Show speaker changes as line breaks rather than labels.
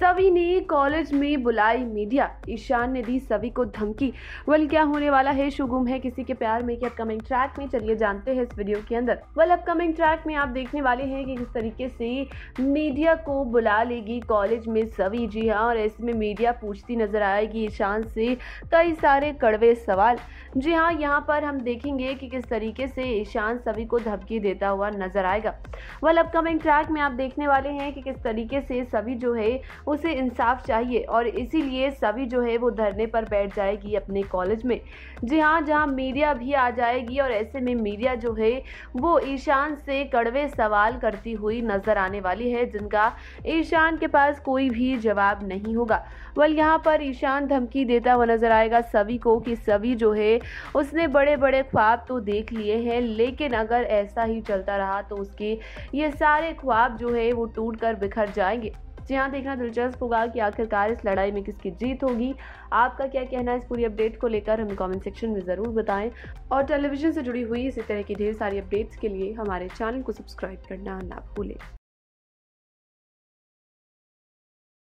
सभी ने कॉलेज में बुलाई मीडिया ईशान ने दी सभी को धमकी वेल क्या होने वाला है शुगुम है किसी के प्यार में कि अपकमिंग ट्रैक में चलिए जानते हैं इस वीडियो के अंदर वेल अपकमिंग ट्रैक में आप देखने वाले हैं कि किस तरीके से मीडिया को बुला लेगी कॉलेज में सभी जी हाँ और ऐसे में मीडिया पूछती नजर आएगी ईशान से कई सारे कड़वे सवाल जी हाँ यहाँ पर हम देखेंगे कि किस तरीके से ईशान सभी को धमकी देता हुआ नजर आएगा वेल अपकमिंग ट्रैक में आप देखने वाले हैं कि किस तरीके से सभी जो है उसे इंसाफ चाहिए और इसीलिए सभी जो है वो धरने पर बैठ जाएगी अपने कॉलेज में जी हाँ जहाँ मीडिया भी आ जाएगी और ऐसे में मीडिया जो है वो ईशान से कड़वे सवाल करती हुई नज़र आने वाली है जिनका ईशान के पास कोई भी जवाब नहीं होगा वल यहाँ पर ईशान धमकी देता हुआ नज़र आएगा सभी को कि सभी जो है उसने बड़े बड़े ख्वाब तो देख लिए हैं लेकिन अगर ऐसा ही चलता रहा तो उसके ये सारे ख्वाब जो है वो टूट कर बिखर जाएंगे जी हाँ देखना दिलचस्प होगा कि आखिरकार इस लड़ाई में किसकी जीत होगी आपका क्या कहना है इस पूरी अपडेट को लेकर हमें कमेंट सेक्शन में ज़रूर बताएं और टेलीविजन से जुड़ी हुई इसी तरह की ढेर सारी अपडेट्स के लिए हमारे चैनल को सब्सक्राइब करना ना भूलें